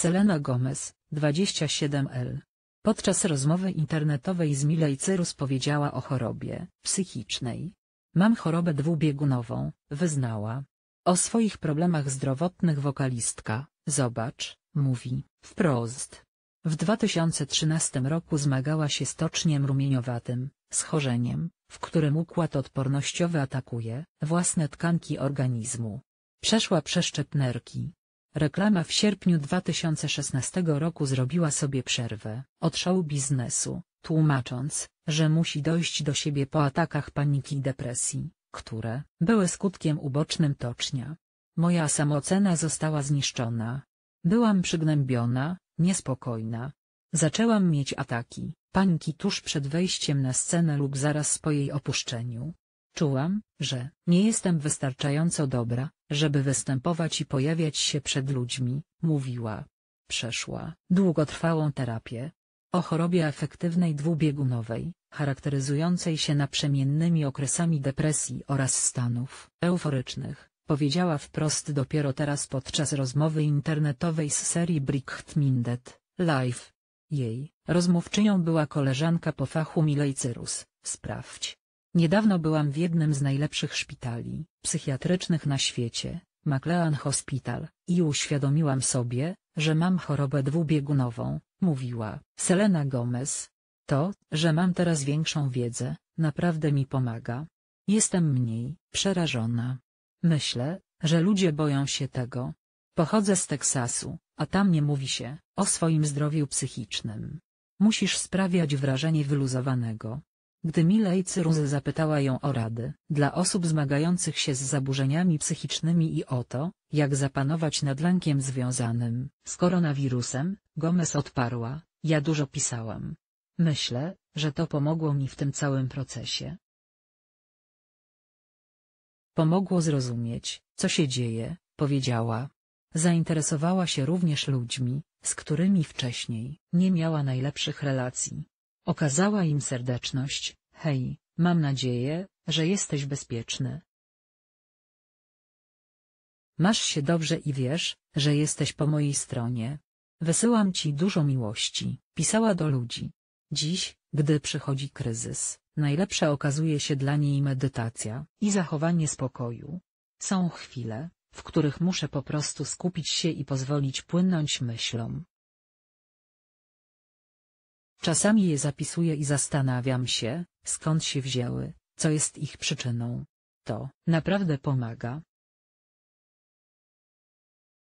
Selena Gomez, 27L. Podczas rozmowy internetowej z Miley Cyrus powiedziała o chorobie psychicznej. Mam chorobę dwubiegunową, wyznała. O swoich problemach zdrowotnych wokalistka, zobacz, mówi, wprost. W 2013 roku zmagała się stoczniem rumieniowatym, schorzeniem, w którym układ odpornościowy atakuje własne tkanki organizmu. Przeszła przeszczep nerki, Reklama w sierpniu 2016 roku zrobiła sobie przerwę od biznesu, tłumacząc, że musi dojść do siebie po atakach paniki i depresji, które były skutkiem ubocznym tocznia. Moja samoocena została zniszczona. Byłam przygnębiona, niespokojna. Zaczęłam mieć ataki, paniki tuż przed wejściem na scenę lub zaraz po jej opuszczeniu. Czułam, że nie jestem wystarczająco dobra, żeby występować i pojawiać się przed ludźmi, mówiła. Przeszła długotrwałą terapię o chorobie afektywnej dwubiegunowej, charakteryzującej się naprzemiennymi okresami depresji oraz stanów euforycznych, powiedziała wprost dopiero teraz podczas rozmowy internetowej z serii Mindet Live. Jej rozmówczynią była koleżanka po fachu Milej Cyrus, sprawdź, Niedawno byłam w jednym z najlepszych szpitali psychiatrycznych na świecie, McLean Hospital, i uświadomiłam sobie, że mam chorobę dwubiegunową, mówiła Selena Gomez. To, że mam teraz większą wiedzę, naprawdę mi pomaga. Jestem mniej przerażona. Myślę, że ludzie boją się tego. Pochodzę z Teksasu, a tam nie mówi się o swoim zdrowiu psychicznym. Musisz sprawiać wrażenie wyluzowanego, gdy Miley Cyrus zapytała ją o rady dla osób zmagających się z zaburzeniami psychicznymi i o to, jak zapanować nad lękiem związanym z koronawirusem, Gomez odparła, ja dużo pisałam. Myślę, że to pomogło mi w tym całym procesie. Pomogło zrozumieć, co się dzieje, powiedziała. Zainteresowała się również ludźmi, z którymi wcześniej nie miała najlepszych relacji. Okazała im serdeczność, hej, mam nadzieję, że jesteś bezpieczny. Masz się dobrze i wiesz, że jesteś po mojej stronie. Wysyłam ci dużo miłości, pisała do ludzi. Dziś, gdy przychodzi kryzys, najlepsza okazuje się dla niej medytacja i zachowanie spokoju. Są chwile, w których muszę po prostu skupić się i pozwolić płynąć myślom, Czasami je zapisuję i zastanawiam się, skąd się wzięły, co jest ich przyczyną. To naprawdę pomaga.